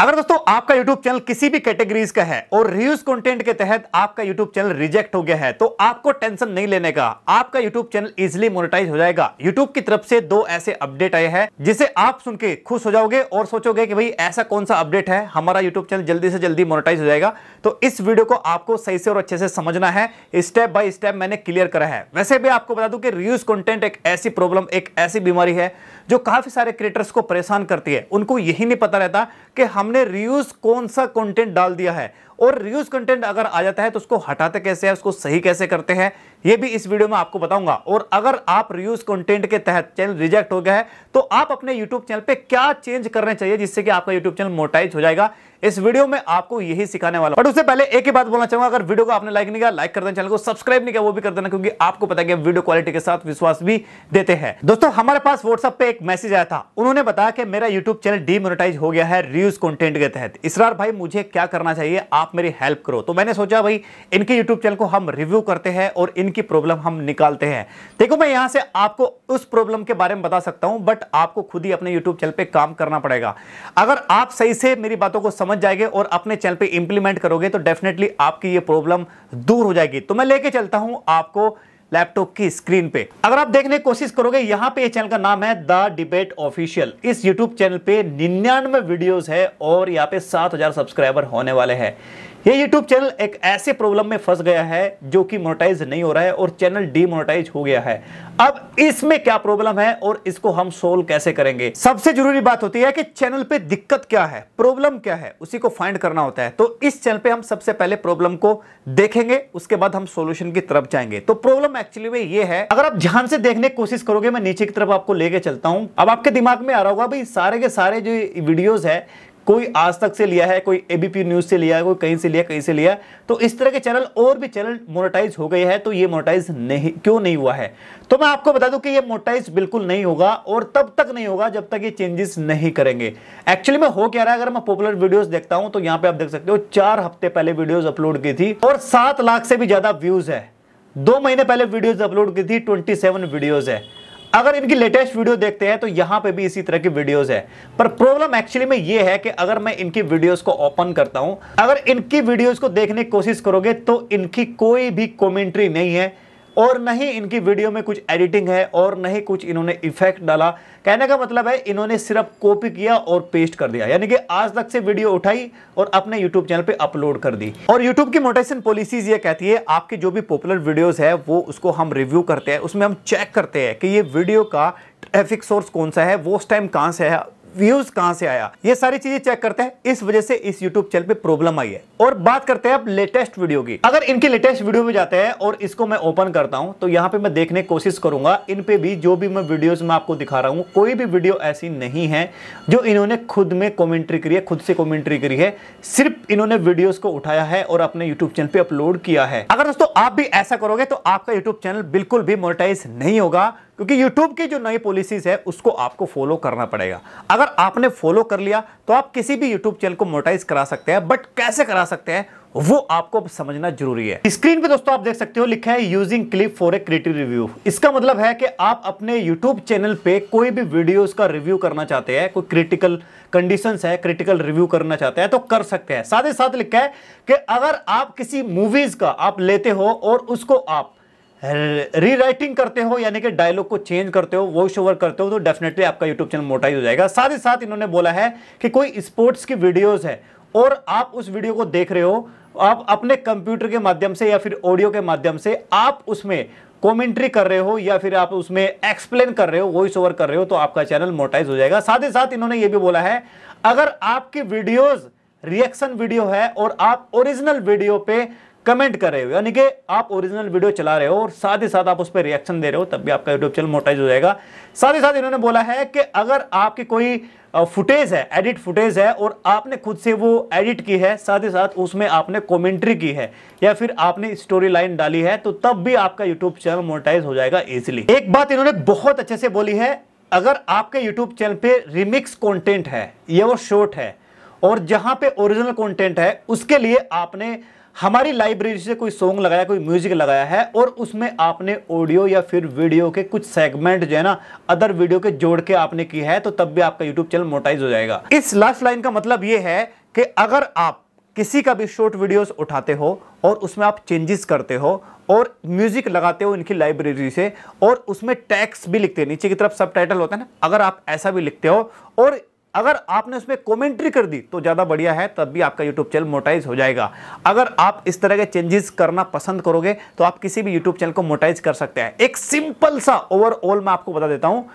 अगर दोस्तों आपका YouTube चैनल किसी भी कैटेगरीज का है और रिव्यूज कंटेंट के तहत आपका YouTube चैनल रिजेक्ट हो गया है तो आपको टेंशन नहीं लेने का आपका YouTube चैनल इजिली मोनेटाइज हो जाएगा YouTube की तरफ से दो ऐसे अपडेट आए हैं जिसे आप सुन के खुश हो जाओगे और सोचोगे कि भाई ऐसा कौन सा अपडेट है हमारा YouTube चैनल जल्दी से जल्दी मोनिटाइज हो जाएगा तो इस वीडियो को आपको सही से और अच्छे से समझना है स्टेप बाय स्टेप मैंने क्लियर करा है वैसे भी आपको बता दू कि रिव्यूज कॉन्टेंट एक ऐसी प्रॉब्लम एक ऐसी बीमारी है जो काफ़ी सारे क्रिएटर्स को परेशान करती है उनको यही नहीं पता रहता कि हमने रियूज़ कौन सा कंटेंट डाल दिया है और रियूज कंटेंट अगर आ जाता है तो उसको हटाते कैसे है उसको सही कैसे करते हैं ये भी इस वीडियो में आपको बताऊंगा और अगर आप रियूज कंटेंट के तहत चैनल रिजेक्ट हो गया है तो आप अपने यूट्यूब चैनल पे क्या चेंज करने चाहिए जिससे कि आपका यूट्यूब चैनल मोटाइज हो जाएगा इस वीडियो में आपको यही सिखाने वाला बट उससे पहले एक ही बात बोलना चाहूंगा अगर वीडियो को आपने लाइक नहीं किया लाइक कर देना चैनल को सब्सक्राइब नहीं किया वो भी कर देना क्योंकि आपको पता है वीडियो क्वालिटी के साथ विश्वास भी देते हैं दोस्तों हमारे पास व्हाट्सअप पे एक मैसेज आया था उन्होंने बताया कि मेरा यूट्यूब चैनल डीमोनेटाइज हो गया है रियूज कॉन्टेंट के तहत इसरार भाई मुझे क्या करना चाहिए आप मेरी हेल्प करो तो मैंने सोचा भाई इनके यूट्यूब चैनल को हम रिव्यू करते हैं और इनकी प्रॉब्लम हम निकालते हैं देखो मैं यहां से आपको उस प्रॉब्लम के बारे में बता सकता हूं बट आपको खुद ही अपने यूट्यूब चैनल पर काम करना पड़ेगा अगर आप सही से मेरी बातों को समझ जाएंगे और अपने चैनल पर इंप्लीमेंट करोगे तो डेफिनेटली आपकी ये प्रॉब्लम दूर हो जाएगी तो मैं लेके चलता हूं आपको लैपटॉप की स्क्रीन पे अगर आप देखने की कोशिश करोगे यहाँ पे चैनल का नाम है द डिबेट ऑफिशियल इस यूट्यूब चैनल पे निन्यानवे वीडियोज है और यहाँ पे सात सब्सक्राइबर होने वाले हैं ये YouTube चैनल एक ऐसे प्रॉब्लम में फंस गया है जो कि मोनेटाइज नहीं हो रहा है और चैनल डीमोनेटाइज हो गया है अब इसमें क्या प्रॉब्लम है और इसको हम सोल्व कैसे करेंगे सबसे जरूरी बात होती है कि चैनल पे दिक्कत क्या है प्रॉब्लम क्या है उसी को फाइंड करना होता है तो इस चैनल पे हम सबसे पहले प्रॉब्लम को देखेंगे उसके बाद हम सोल्यूशन की तरफ जाएंगे तो प्रॉब्लम एक्चुअली में ये है अगर आप ध्यान से देखने की कोशिश करोगे मैं नीचे की तरफ आपको लेके चलता हूं अब आपके दिमाग में आ रहा होगा भाई सारे के सारे जो वीडियोज है कोई आज तक से लिया है कोई एबीपी न्यूज़ से लिया है कोई कहीं से लिया कहीं से लिया तो इस तरह के चैनल और भी चैनल मोनेटाइज हो गए हैं तो ये मोनेटाइज नहीं क्यों नहीं हुआ है तो मैं आपको बता दूं कि ये मोनेटाइज बिल्कुल नहीं होगा और तब तक नहीं होगा जब तक ये चेंजेस नहीं करेंगे एक्चुअली में हो क्या रहा है अगर मैं पॉपुलर वीडियोज देखता हूं तो यहां पर आप देख सकते हो चार हफ्ते पहले वीडियोज अपलोड की थी और सात लाख से भी ज़्यादा व्यूज़ है दो महीने पहले वीडियोज अपलोड की थी ट्वेंटी वीडियोज है अगर इनकी लेटेस्ट वीडियो देखते हैं तो यहां पे भी इसी तरह की वीडियोस है पर प्रॉब्लम एक्चुअली में ये है कि अगर मैं इनकी वीडियोस को ओपन करता हूं अगर इनकी वीडियोस को देखने की कोशिश करोगे तो इनकी कोई भी कॉमेंट्री नहीं है और न ही इनकी वीडियो में कुछ एडिटिंग है और न ही कुछ इन्होंने इफेक्ट डाला कहने का मतलब है इन्होंने सिर्फ कॉपी किया और पेस्ट कर दिया यानी कि आज तक से वीडियो उठाई और अपने यूट्यूब चैनल पे अपलोड कर दी और यूट्यूब की मोटेशन पॉलिसीज ये कहती है आपके जो भी पॉपुलर वीडियोज़ है वो उसको हम रिव्यू करते हैं उसमें हम चेक करते हैं कि ये वीडियो का ट्रैफिक सोर्स कौन सा है वो उस टाइम कहाँ से है व्यूज कहां से आया ये सारी चीजें चेक करते हैं इस वजह से इस यूट्यूब चैनल पे प्रॉब्लम आई है और बात करते हैं अब लेटेस्ट वीडियो की अगर इनके लेटेस्ट वीडियो में जाते हैं और इसको मैं ओपन करता हूं तो यहाँ पे मैं देखने की कोशिश करूंगा इन पे भी जो भी मैं वीडियोस में आपको दिखा रहा हूँ कोई भी वीडियो ऐसी नहीं है जो इन्होंने खुद में कॉमेंट्री करी है खुद से कॉमेंट्री करी है सिर्फ इन्होंने वीडियोस को उठाया है और अपने यूट्यूब चैनल पे अपलोड किया है अगर दोस्तों आप भी ऐसा करोगे तो आपका यूट्यूब चैनल बिल्कुल भी मोनिटाइज नहीं होगा क्योंकि यूट्यूब की जो नई पॉलिसीज़ है उसको आपको फॉलो करना पड़ेगा अगर आपने फॉलो कर लिया तो आप किसी भी यूट्यूब चैनल को मोटाइज करा सकते हैं बट कैसे करा सकते हैं वो आपको समझना जरूरी है स्क्रीन पे दोस्तों आप देख सकते हो लिखा है using clip for a creative review इसका मतलब है कि आप अपने यूट्यूब चैनल पे कोई भी वीडियोस का रिव्यू करना चाहते हैं कोई क्रिटिकल कंडीशंस है क्रिटिकल रिव्यू करना चाहते हैं तो कर सकते हैं साथ ही साथ लिखा है कि अगर आप किसी मूवीज का आप लेते हो और उसको आप रीराइटिंग करते हो यानी कि डायलॉग को चेंज करते हो वॉइस ओवर करते हो तो डेफिनेटली आपका यूट्यूब चैनल मोटा ही हो जाएगा साथ ही साथ इन्होंने बोला है कि कोई स्पोर्ट्स की वीडियोस है और आप उस वीडियो को देख रहे हो आप अपने कंप्यूटर के माध्यम से या फिर ऑडियो के माध्यम से आप उसमें कमेंट्री कर रहे हो या फिर आप उसमें एक्सप्लेन कर रहे हो वॉइस ओवर कर रहे हो तो आपका चैनल मोटाइज हो जाएगा साथ ही साथ इन्होंने ये भी बोला है अगर आपकी वीडियोज़ रिएक्शन वीडियो है और आप ओरिजिनल वीडियो पे कमेंट कर रहे हो यानी कि आप ओरिजिनल वीडियो चला रहे हो और साथ ही साथ आप उस पर रिएक्शन दे रहे हो तब भी आपका यूट्यूब चैनल मोटाइज हो जाएगा साथ ही साथ इन्होंने बोला है कि अगर आपकी कोई फुटेज है एडिट फुटेज है और आपने खुद से वो एडिट की है साथ ही साथ उसमें आपने कमेंट्री की है या फिर आपने स्टोरी लाइन डाली है तो तब भी आपका यूट्यूब चैनल मोटाइज हो जाएगा इजिली एक बात इन्होंने बहुत अच्छे से बोली है अगर आपके यूट्यूब चैनल पे रिमिक्स कंटेंट है या वो शॉर्ट है और जहां पे ओरिजिनल कंटेंट है उसके लिए आपने हमारी लाइब्रेरी से कोई सॉन्ग लगाया कोई म्यूजिक लगाया है और उसमें आपने ऑडियो या फिर वीडियो के कुछ सेगमेंट जो है ना अदर वीडियो के जोड़ के आपने की है तो तब भी आपका यूट्यूब चैनल मोटाइज हो जाएगा इस लास्ट लाइन का मतलब ये है कि अगर आप किसी का भी शॉर्ट वीडियोस उठाते हो और उसमें आप चेंजेस करते हो और म्यूजिक लगाते हो इनकी लाइब्रेरी से और उसमें टैक्स भी लिखते हैं नीचे की तरफ सब टाइटल होता है ना अगर आप ऐसा भी लिखते हो और अगर आपने उसमें कमेंट्री कर दी तो ज़्यादा बढ़िया है तब भी आपका यूट्यूब चैनल मोटाइज हो जाएगा अगर आप इस तरह के चेंजेस करना पसंद करोगे तो आप किसी भी यूट्यूब चैनल को मोटाइज कर सकते हैं एक सिंपल सा ओवरऑल मैं आपको बता देता हूँ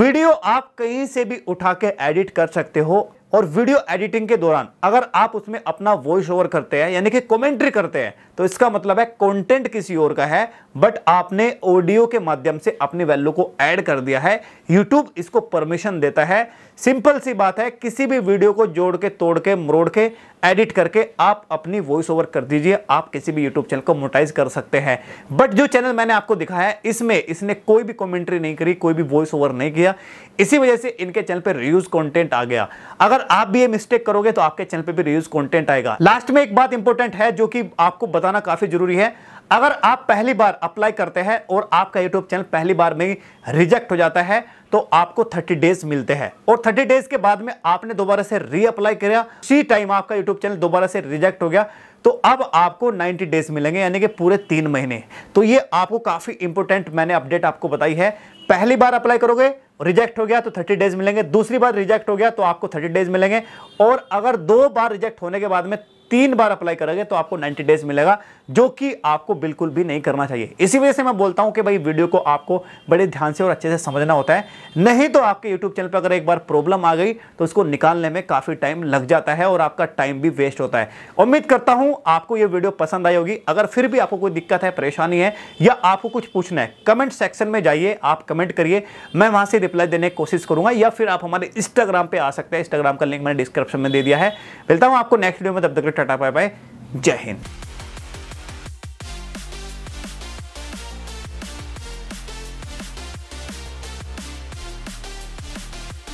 वीडियो आप कहीं से भी उठा के एडिट कर सकते हो और वीडियो एडिटिंग के दौरान अगर आप उसमें अपना वॉइस ओवर करते हैं यानी कि कमेंट्री करते हैं तो इसका मतलब है कंटेंट किसी और का है बट आपने ऑडियो के माध्यम से अपनी वैल्यू को ऐड कर दिया है यूट्यूब इसको परमिशन देता है सिंपल सी बात है किसी भी वीडियो को जोड़ के तोड़ के मरोड़ के एडिट करके आप अपनी वॉइस ओवर कर दीजिए आप किसी भी यूट्यूब चैनल को मोटाइज कर सकते हैं बट जो चैनल मैंने आपको दिखाया है इसमें इसने कोई भी कॉमेंट्री नहीं करी कोई भी वॉइस ओवर नहीं किया इसी वजह से इनके चैनल पर रिव्यूज कॉन्टेंट आ गया अगर अगर आप भी ये मिस्टेक करोगे तो आपके चैनल पे भी रिव्यूज कंटेंट आएगा लास्ट में एक बात इंपॉर्टेंट है जो कि आपको बताना काफी जरूरी है अगर आप पहली बार अप्लाई करते हैं और आपका यूट्यूब चैनल पहली बार में रिजेक्ट हो जाता है तो आपको 30 डेज मिलते हैं और 30 डेज के बाद में आपने दोबारा से रीअप्लाई किया सी टाइम आपका यूट्यूब चैनल दोबारा से रिजेक्ट हो गया तो अब आपको 90 डेज मिलेंगे यानी कि पूरे तीन महीने तो ये आपको काफ़ी इंपोर्टेंट मैंने अपडेट आपको बताई है पहली बार अप्लाई करोगे रिजेक्ट हो गया तो 30 डेज मिलेंगे दूसरी बार रिजेक्ट हो गया तो आपको 30 डेज मिलेंगे और अगर दो बार रिजेक्ट होने के बाद में तीन बार अप्लाई करोगे तो आपको 90 डेज मिलेगा जो कि आपको बिल्कुल भी नहीं करना चाहिए इसी वजह से मैं बोलता हूं कि भाई वीडियो को आपको बड़े ध्यान से और अच्छे से समझना होता है नहीं तो आपके यूट्यूब चैनल पर अगर एक बार प्रॉब्लम आ गई तो उसको निकालने में काफ़ी टाइम लग जाता है और आपका टाइम भी वेस्ट होता है उम्मीद करता हूं आपको यह वीडियो पसंद आई होगी अगर फिर भी आपको कोई दिक्कत है परेशानी है या आपको कुछ पूछना है कमेंट सेक्शन में जाइए आप कमेंट करिए मैं वहां से रिप्लाई देने की कोशिश करूंगा या फिर आप हमारे इंस्टाग्राम पर आ सकते हैं इंस्टाग्राम का लिंक मैंने डिस्क्रिप्शन में दे दिया है मिलता हूँ आपको नेक्स्ट वीडियो में तब तक टाटा बाय बाय जय हिंद